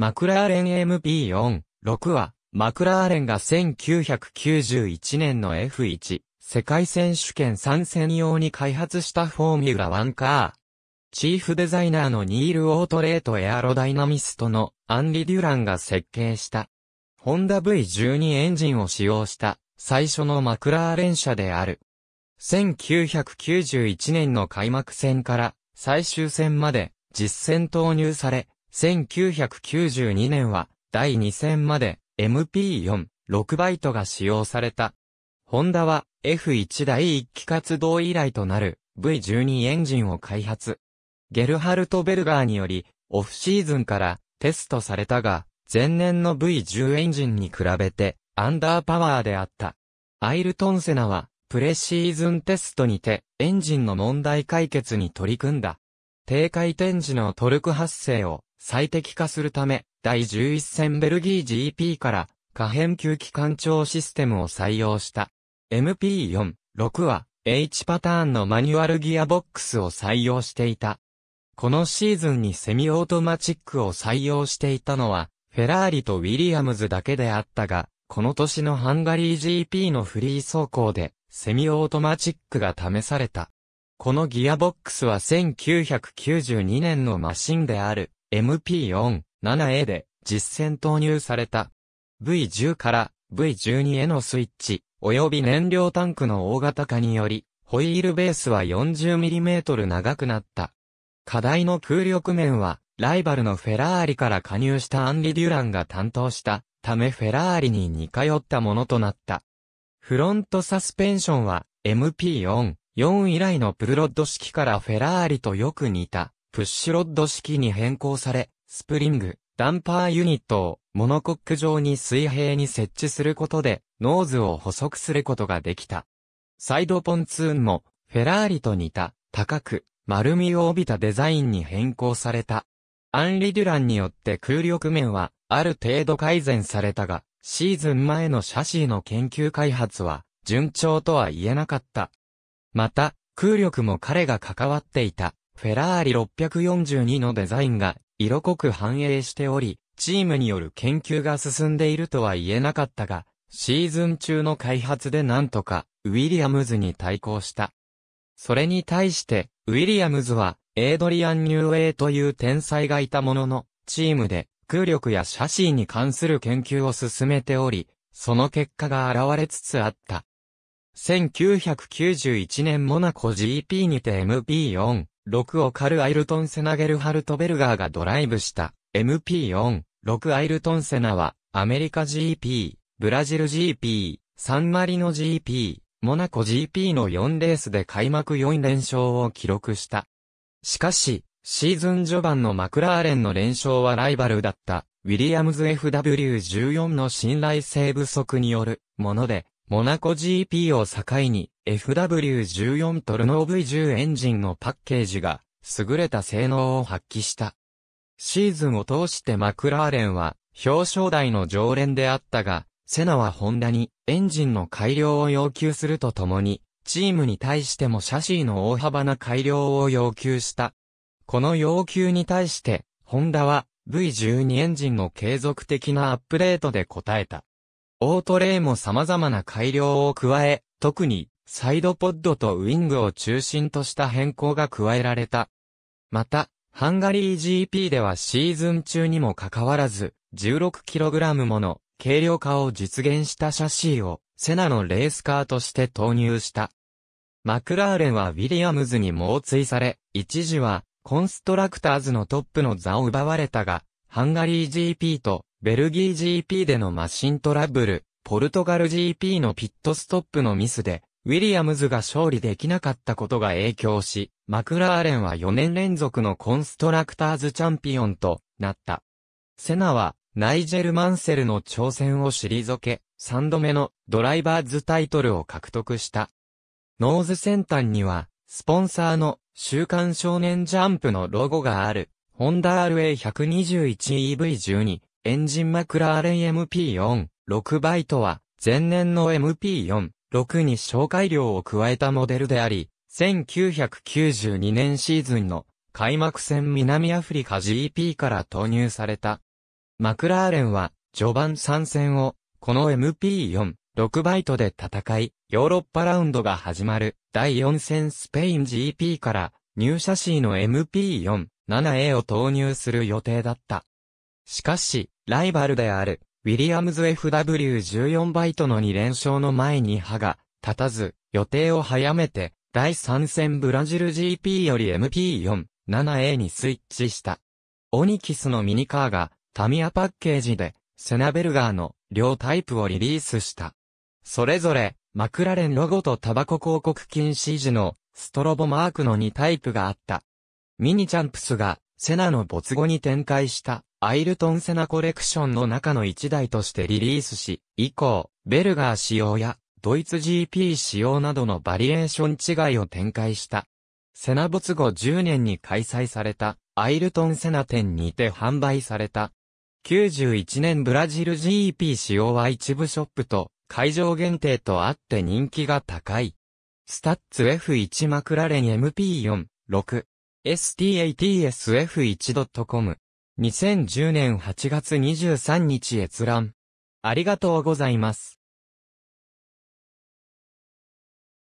マクラーレン MP4、6は、マクラーレンが1991年の F1 世界選手権参戦用に開発したフォーミュラ1カー。チーフデザイナーのニール・オートレートエアロダイナミストのアンリ・デュランが設計した。ホンダ V12 エンジンを使用した最初のマクラーレン車である。1991年の開幕戦から最終戦まで実戦投入され、1992年は第2戦まで MP4、6バイトが使用された。ホンダは F1 第1期活動以来となる V12 エンジンを開発。ゲルハルト・ベルガーにより、オフシーズンからテストされたが、前年の V10 エンジンに比べてアンダーパワーであった。アイルトン・セナはプレシーズンテストにてエンジンの問題解決に取り組んだ。低回転時のトルク発生を最適化するため、第11戦ベルギー GP から可変球機関長システムを採用した。MP4、6は H パターンのマニュアルギアボックスを採用していた。このシーズンにセミオートマチックを採用していたのは、フェラーリとウィリアムズだけであったが、この年のハンガリー GP のフリー走行で、セミオートマチックが試された。このギアボックスは1992年のマシンである。MP47A で実戦投入された V10 から V12 へのスイッチ、及び燃料タンクの大型化により、ホイールベースは 40mm 長くなった。課題の空力面は、ライバルのフェラーリから加入したアンリ・デュランが担当したためフェラーリに似通ったものとなった。フロントサスペンションは MP4、4以来のプルロッド式からフェラーリとよく似たプッシュロッド式に変更され、スプリング、ダンパーユニットをモノコック状に水平に設置することで、ノーズを細くすることができた。サイドポンツーンも、フェラーリと似た、高く、丸みを帯びたデザインに変更された。アンリ・デュランによって空力面は、ある程度改善されたが、シーズン前のシャシーの研究開発は、順調とは言えなかった。また、空力も彼が関わっていた。フェラーリ642のデザインが色濃く反映しており、チームによる研究が進んでいるとは言えなかったが、シーズン中の開発でなんとか、ウィリアムズに対抗した。それに対して、ウィリアムズは、エイドリアン・ニューウェイという天才がいたものの、チームで、空力やシャシーに関する研究を進めており、その結果が現れつつあった。1991年モナコ GP にて m p 4 6をカル・アイルトン・セナ・ゲルハルト・ベルガーがドライブした MP4、6アイルトン・セナはアメリカ GP、ブラジル GP、サンマリノ GP、モナコ GP の4レースで開幕4連勝を記録した。しかし、シーズン序盤のマクラーレンの連勝はライバルだった、ウィリアムズ FW14 の信頼性不足によるもので、モナコ GP を境に、FW14 トルノー V10 エンジンのパッケージが優れた性能を発揮した。シーズンを通してマクラーレンは表彰台の常連であったが、セナはホンダにエンジンの改良を要求するとともに、チームに対してもシャシーの大幅な改良を要求した。この要求に対して、ホンダは V12 エンジンの継続的なアップデートで応えた。オートレイも様々な改良を加え、特にサイドポッドとウィングを中心とした変更が加えられた。また、ハンガリー GP ではシーズン中にもかかわらず、16kg もの軽量化を実現したシャシーをセナのレースカーとして投入した。マクラーレンはウィリアムズに猛追され、一時はコンストラクターズのトップの座を奪われたが、ハンガリー GP とベルギー GP でのマシントラブル、ポルトガル GP のピットストップのミスでウィリアムズが勝利できなかったことが影響し、マクラーレンは4年連続のコンストラクターズチャンピオンとなった。セナは、ナイジェル・マンセルの挑戦を退け、3度目のドライバーズタイトルを獲得した。ノーズ先端には、スポンサーの週刊少年ジャンプのロゴがある、ホンダ RA121EV12、エンジンマクラーレン MP4、6バイトは、前年の MP4、6に紹介料を加えたモデルであり、1992年シーズンの開幕戦南アフリカ GP から投入された。マクラーレンは序盤3戦をこの MP4、6バイトで戦い、ヨーロッパラウンドが始まる第4戦スペイン GP から入社 C の MP4、7A を投入する予定だった。しかし、ライバルであるウィリアムズ FW14 バイトの2連勝の前に歯が立たず、予定を早めて、第3戦ブラジル GP より MP4、7A にスイッチした。オニキスのミニカーがタミヤパッケージでセナベルガーの両タイプをリリースした。それぞれマクラレンロゴとタバコ広告禁止時のストロボマークの2タイプがあった。ミニチャンプスがセナの没後に展開したアイルトン・セナコレクションの中の一台としてリリースし、以降、ベルガー仕様や、ドイツ GP 仕様などのバリエーション違いを展開した。セナ没後10年に開催された、アイルトン・セナ店にて販売された。91年ブラジル GP 仕様は一部ショップと、会場限定とあって人気が高い。スタッツ F1 マクラレン MP4、6、STATSF1.com 2010年8月23日閲覧。ありがとうございます。